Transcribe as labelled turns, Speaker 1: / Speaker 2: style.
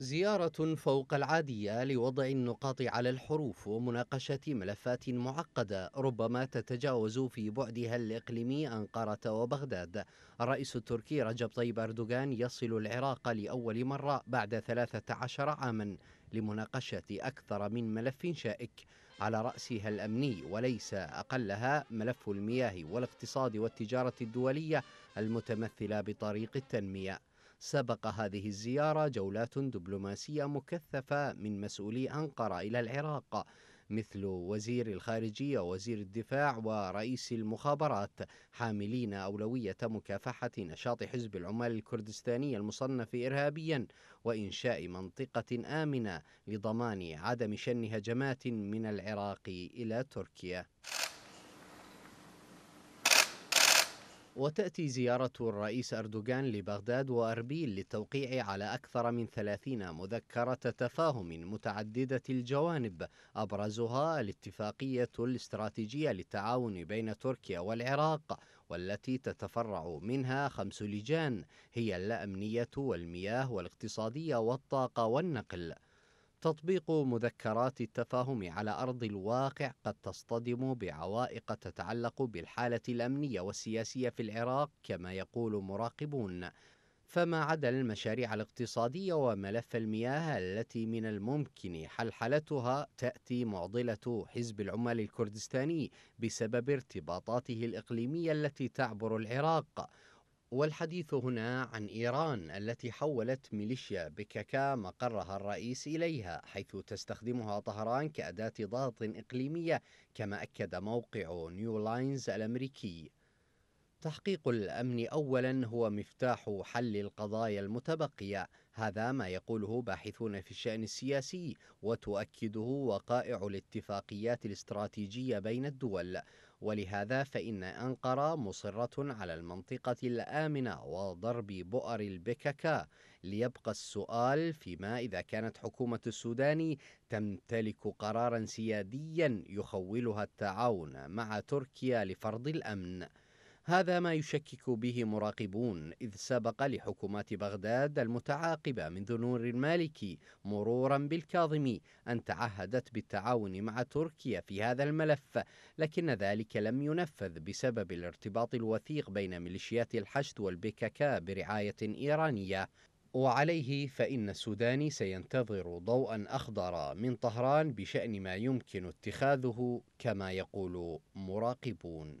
Speaker 1: زيارة فوق العادية لوضع النقاط على الحروف ومناقشة ملفات معقدة ربما تتجاوز في بعدها الإقليمي أنقرة وبغداد. الرئيس التركي رجب طيب أردوغان يصل العراق لأول مرة بعد 13 عاما لمناقشة أكثر من ملف شائك على رأسها الأمني وليس أقلها ملف المياه والاقتصاد والتجارة الدولية المتمثلة بطريق التنمية. سبق هذه الزيارة جولات دبلوماسية مكثفة من مسؤولي أنقرة إلى العراق مثل وزير الخارجية ووزير الدفاع ورئيس المخابرات حاملين أولوية مكافحة نشاط حزب العمال الكردستاني المصنف إرهابيا وإنشاء منطقة آمنة لضمان عدم شن هجمات من العراق إلى تركيا وتأتي زيارة الرئيس أردوغان لبغداد وأربيل للتوقيع على أكثر من ثلاثين مذكرة تفاهم متعددة الجوانب أبرزها الاتفاقية الاستراتيجية للتعاون بين تركيا والعراق والتي تتفرع منها خمس لجان هي الأمنية والمياه والاقتصادية والطاقة والنقل تطبيق مذكرات التفاهم على أرض الواقع قد تصطدم بعوائق تتعلق بالحالة الأمنية والسياسية في العراق كما يقول مراقبون فما عدا المشاريع الاقتصادية وملف المياه التي من الممكن حلحلتها تأتي معضلة حزب العمال الكردستاني بسبب ارتباطاته الإقليمية التي تعبر العراق والحديث هنا عن إيران التي حولت ميليشيا بككا مقرها الرئيسي إليها حيث تستخدمها طهران كأداة ضغط إقليمية كما أكد موقع نيو لاينز الأمريكي تحقيق الامن اولا هو مفتاح حل القضايا المتبقيه هذا ما يقوله باحثون في الشان السياسي وتؤكده وقائع الاتفاقيات الاستراتيجيه بين الدول ولهذا فان انقره مصره على المنطقه الامنه وضرب بؤر البككا ليبقى السؤال فيما اذا كانت حكومه السودان تمتلك قرارا سياديا يخولها التعاون مع تركيا لفرض الامن هذا ما يشكك به مراقبون إذ سبق لحكومات بغداد المتعاقبة منذ نور المالكي مرورا بالكاظمي أن تعهدت بالتعاون مع تركيا في هذا الملف لكن ذلك لم ينفذ بسبب الارتباط الوثيق بين ميليشيات الحشد والبككا برعاية إيرانية وعليه فإن السوداني سينتظر ضوءا أخضر من طهران بشأن ما يمكن اتخاذه كما يقول مراقبون